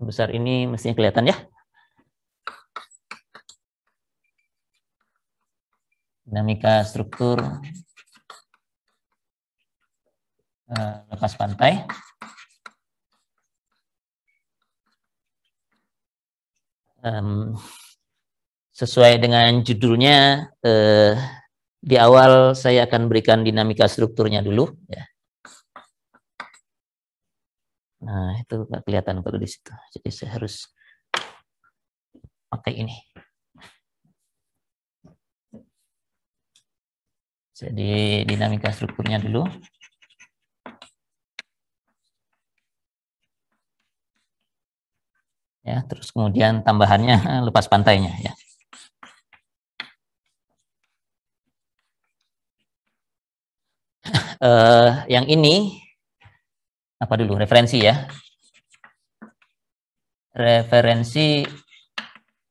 Sebesar ini mestinya kelihatan ya. Dinamika struktur eh, lepas pantai. Um, sesuai dengan judulnya, uh, di awal saya akan berikan dinamika strukturnya dulu. Ya. Nah, itu nggak kelihatan kalau di situ. Jadi saya harus pakai ini. Jadi dinamika strukturnya dulu. Ya, terus kemudian tambahannya lepas pantainya ya. Uh, yang ini apa dulu referensi ya referensi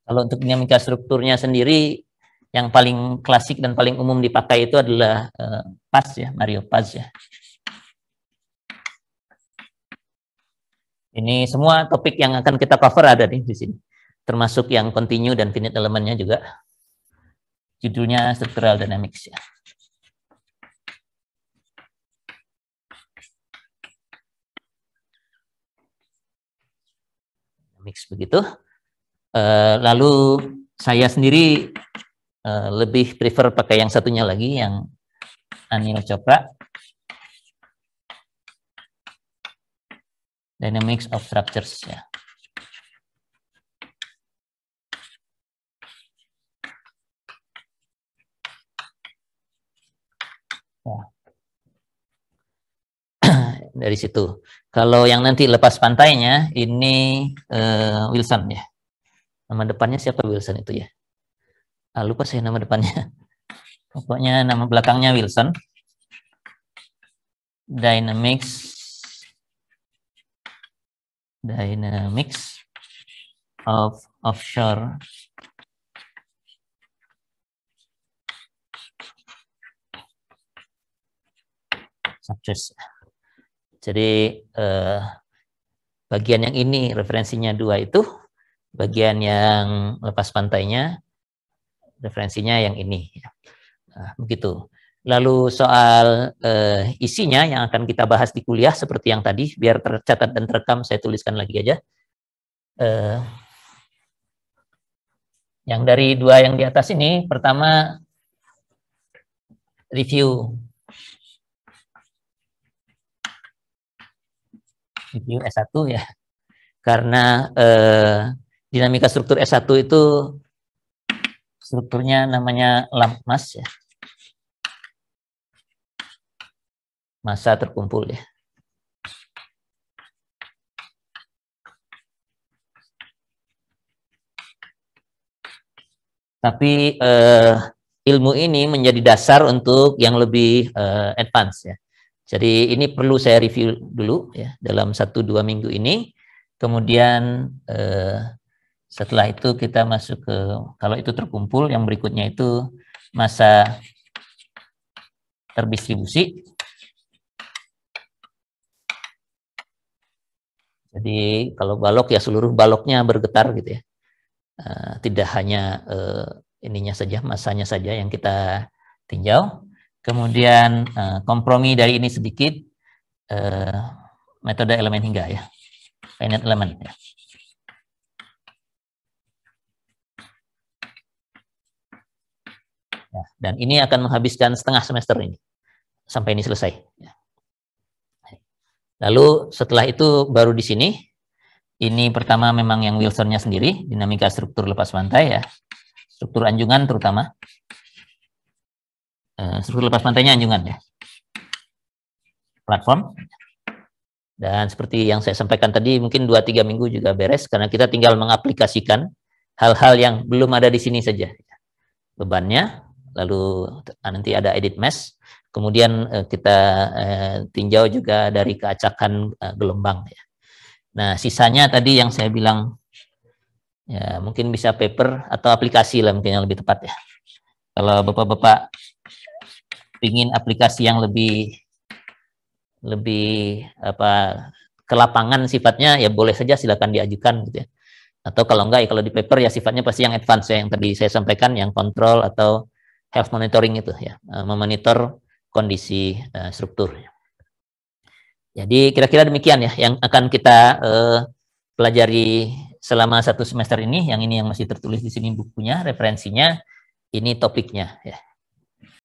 kalau untuk dinamika strukturnya sendiri yang paling klasik dan paling umum dipakai itu adalah uh, eh, PAS ya Mario Paz ya ini semua topik yang akan kita cover ada nih di sini termasuk yang continue dan finite elemennya juga judulnya structural dynamics ya. mix begitu. Eh, lalu saya sendiri eh, lebih prefer pakai yang satunya lagi yang Anil Chopra Dynamics of Structures ya. Yeah dari situ. Kalau yang nanti lepas pantainya ini uh, Wilson ya. Nama depannya siapa Wilson itu ya? Ah, lupa saya nama depannya. Pokoknya nama belakangnya Wilson. Dynamics Dynamics of offshore Success jadi eh, bagian yang ini referensinya dua itu, bagian yang lepas pantainya referensinya yang ini. Nah, begitu. Lalu soal eh, isinya yang akan kita bahas di kuliah seperti yang tadi, biar tercatat dan terekam saya tuliskan lagi aja. Eh, yang dari dua yang di atas ini, pertama review S1 ya. Karena eh, dinamika struktur S1 itu strukturnya namanya mass ya. Masa terkumpul ya. Tapi eh, ilmu ini menjadi dasar untuk yang lebih eh, advance ya. Jadi ini perlu saya review dulu ya dalam satu dua minggu ini. Kemudian eh, setelah itu kita masuk ke kalau itu terkumpul yang berikutnya itu masa terdistribusi. Jadi kalau balok ya seluruh baloknya bergetar gitu ya. Eh, tidak hanya eh, ininya saja masanya saja yang kita tinjau. Kemudian uh, kompromi dari ini sedikit uh, metode elemen hingga ya, finite element ya. ya. Dan ini akan menghabiskan setengah semester ini sampai ini selesai. Ya. Lalu setelah itu baru di sini. Ini pertama memang yang Wilsonnya sendiri, dinamika struktur lepas pantai ya. Struktur anjungan terutama. Eh, struktur lepas pantainya anjungan ya. Platform. Dan seperti yang saya sampaikan tadi, mungkin 2-3 minggu juga beres, karena kita tinggal mengaplikasikan hal-hal yang belum ada di sini saja. Bebannya, lalu ah, nanti ada edit mesh, kemudian eh, kita eh, tinjau juga dari keacakan gelombang. Ya. Nah, sisanya tadi yang saya bilang, ya mungkin bisa paper atau aplikasi lah mungkin yang lebih tepat ya. Kalau bapak-bapak pingin aplikasi yang lebih lebih apa kelapangan sifatnya ya boleh saja silakan diajukan gitu ya. Atau kalau enggak ya kalau di paper ya sifatnya pasti yang advance ya, yang tadi saya sampaikan yang kontrol atau health monitoring itu ya, e, memonitor kondisi uh, struktur. Jadi kira-kira demikian ya yang akan kita uh, pelajari selama satu semester ini. Yang ini yang masih tertulis di sini bukunya, referensinya, ini topiknya ya.